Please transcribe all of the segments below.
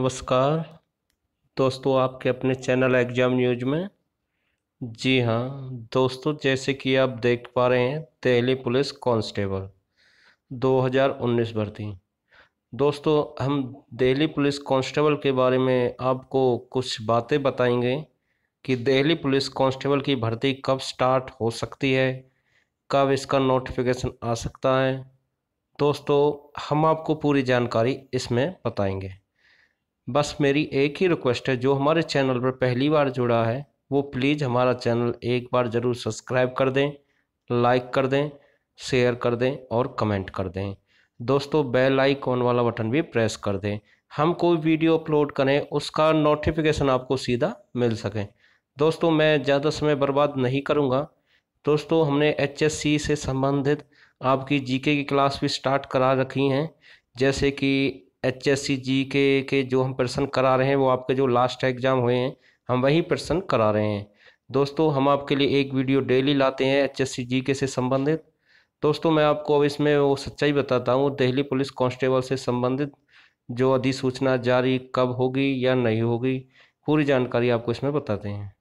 नमस्कार दोस्तों आपके अपने चैनल एग्ज़ाम न्यूज में जी हाँ दोस्तों जैसे कि आप देख पा रहे हैं दिल्ली पुलिस कांस्टेबल 2019 भर्ती दोस्तों हम दिल्ली पुलिस कांस्टेबल के बारे में आपको कुछ बातें बताएंगे कि दिल्ली पुलिस कांस्टेबल की भर्ती कब स्टार्ट हो सकती है कब इसका नोटिफिकेशन आ सकता है दोस्तों हम आपको पूरी जानकारी इसमें बताएंगे बस मेरी एक ही रिक्वेस्ट है जो हमारे चैनल पर पहली बार जुड़ा है वो प्लीज़ हमारा चैनल एक बार ज़रूर सब्सक्राइब कर दें लाइक कर दें शेयर कर दें और कमेंट कर दें दोस्तों बेल आइकॉन वाला बटन भी प्रेस कर दें हम कोई वीडियो अपलोड करें उसका नोटिफिकेशन आपको सीधा मिल सके दोस्तों मैं ज़्यादा समय बर्बाद नहीं करूँगा दोस्तों हमने एच से संबंधित आपकी जीके की क्लास भी स्टार्ट करा रखी हैं जैसे कि एच एस सी जी के के जो हम प्रश्न करा रहे हैं वो आपके जो लास्ट एग्ज़ाम हुए हैं हम वही प्रश्न करा रहे हैं दोस्तों हम आपके लिए एक वीडियो डेली लाते हैं एच एस सी जी के से संबंधित दोस्तों मैं आपको अब इसमें वो सच्चाई बताता हूँ दिल्ली पुलिस कांस्टेबल से संबंधित जो अधिसूचना जारी कब होगी या नहीं होगी पूरी जानकारी आपको इसमें बताते हैं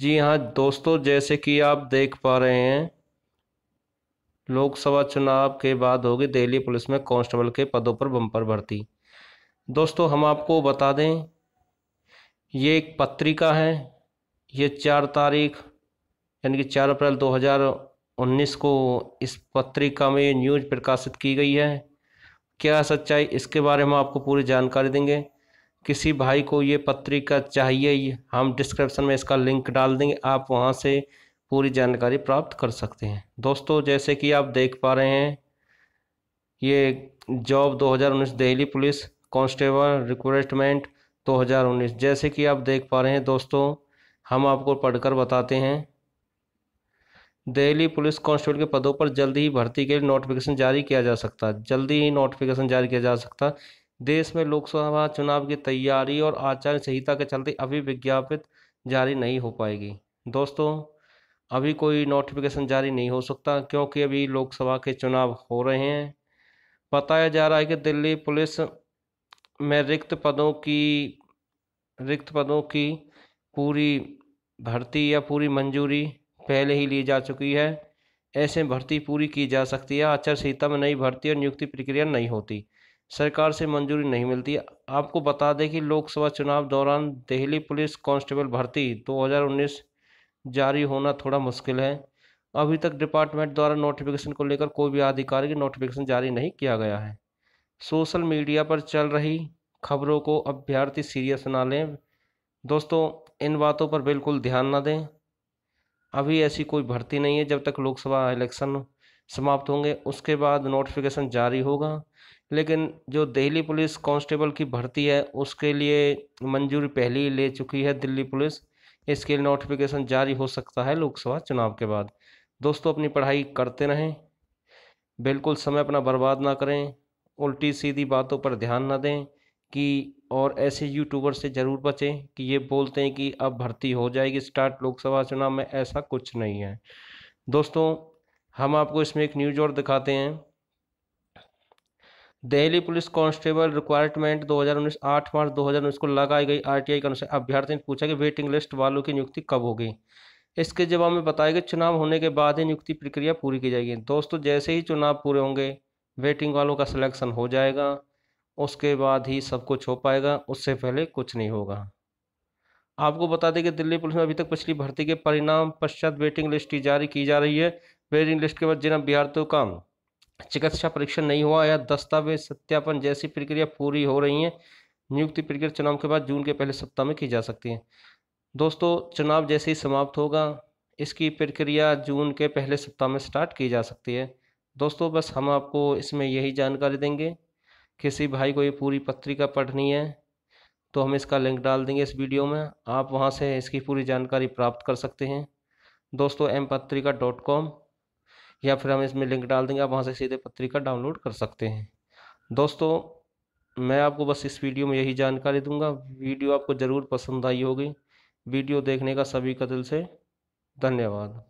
जी हाँ दोस्तों जैसे कि आप देख पा रहे हैं लोकसभा चुनाव के बाद होगी दिल्ली पुलिस में कांस्टेबल के पदों पर बम्पर भर्ती दोस्तों हम आपको बता दें ये एक पत्रिका है ये चार तारीख यानी कि चार अप्रैल 2019 को इस पत्रिका में ये न्यूज़ प्रकाशित की गई है क्या सच्चाई इसके बारे में आपको पूरी जानकारी देंगे किसी भाई को ये पत्रिका चाहिए हम डिस्क्रिप्शन में इसका लिंक डाल देंगे आप वहाँ से पूरी जानकारी प्राप्त कर सकते हैं दोस्तों जैसे कि आप देख पा रहे हैं ये job 2019 Delhi police constable recruitment 2019 जैसे कि आप देख पा रहे हैं दोस्तों हम आपको पढ़कर बताते हैं दिल्ली पुलिस कांस्टेबल के पदों पर जल्दी ही भर्ती के लिए नोटिफिकेशन जारी किया जा सकता है जल्दी ही नोटिफिकेशन जारी किया जा सकता देश में लोकसभा चुनाव की तैयारी और आचार संहिता के चलते अभी विज्ञापित जारी नहीं हो पाएगी दोस्तों अभी कोई नोटिफिकेशन जारी नहीं हो सकता क्योंकि अभी लोकसभा के चुनाव हो रहे हैं बताया जा रहा है कि दिल्ली पुलिस में रिक्त पदों की रिक्त पदों की पूरी भर्ती या पूरी मंजूरी पहले ही ली जा चुकी है ऐसे भर्ती पूरी की जा सकती है आचार संहिता में नई भर्ती और नियुक्ति प्रक्रिया नहीं होती सरकार से मंजूरी नहीं मिलती आपको बता दें कि लोकसभा चुनाव दौरान दिल्ली पुलिस कांस्टेबल भर्ती जारी होना थोड़ा मुश्किल है अभी तक डिपार्टमेंट द्वारा नोटिफिकेशन को लेकर कोई भी आधिकारिक नोटिफिकेशन जारी नहीं किया गया है सोशल मीडिया पर चल रही खबरों को अभ्यर्थी सीरियस ना लें दोस्तों इन बातों पर बिल्कुल ध्यान ना दें अभी ऐसी कोई भर्ती नहीं है जब तक लोकसभा इलेक्शन समाप्त होंगे उसके बाद नोटिफिकेशन जारी होगा लेकिन जो दिल्ली पुलिस कांस्टेबल की भर्ती है उसके लिए मंजूरी पहले ही ले चुकी है दिल्ली पुलिस इसके लिए नोटिफिकेशन जारी हो सकता है लोकसभा चुनाव के बाद दोस्तों अपनी पढ़ाई करते रहें बिल्कुल समय अपना बर्बाद ना करें उल्टी सीधी बातों पर ध्यान ना दें कि और ऐसे यूट्यूबर से ज़रूर बचें कि ये बोलते हैं कि अब भर्ती हो जाएगी स्टार्ट लोकसभा चुनाव में ऐसा कुछ नहीं है दोस्तों हम आपको इसमें एक न्यूज़ और दिखाते हैं दिल्ली पुलिस कांस्टेबल रिक्वायरमेंट 2019 आठ मार्च दो को लगाई गई आरटीआई के अनुसार अभ्यर्थी ने पूछा कि वेटिंग लिस्ट वालों की नियुक्ति कब होगी इसके जवाब में बताया गया चुनाव होने के बाद ही नियुक्ति प्रक्रिया पूरी की जाएगी दोस्तों जैसे ही चुनाव पूरे होंगे वेटिंग वालों का सिलेक्शन हो जाएगा उसके बाद ही सब कुछ हो पाएगा उससे पहले कुछ नहीं होगा आपको बता दें कि दिल्ली पुलिस में अभी तक पिछली भर्ती के परिणाम पश्चात वेटिंग लिस्ट जारी की जा रही है वेटिंग लिस्ट के बाद जिन अभ्यर्थियों का चिकित्सा परीक्षण नहीं हुआ या दस्तावेज सत्यापन जैसी प्रक्रिया पूरी हो रही है नियुक्ति प्रक्रिया चुनाव के बाद जून के पहले सप्ताह में की जा सकती है दोस्तों चुनाव जैसे ही समाप्त होगा इसकी प्रक्रिया जून के पहले सप्ताह में स्टार्ट की जा सकती है दोस्तों बस हम आपको इसमें यही जानकारी देंगे किसी भाई को ये पूरी पत्रिका पढ़नी है तो हम इसका लिंक डाल देंगे इस वीडियो में आप वहाँ से इसकी पूरी जानकारी प्राप्त कर सकते हैं दोस्तों एम पत्रिका डॉट कॉम या फिर हम इसमें लिंक डाल देंगे आप वहाँ से सीधे पत्रिका डाउनलोड कर सकते हैं दोस्तों मैं आपको बस इस वीडियो में यही जानकारी दूंगा वीडियो आपको ज़रूर पसंद आई होगी वीडियो देखने का सभी का दिल से धन्यवाद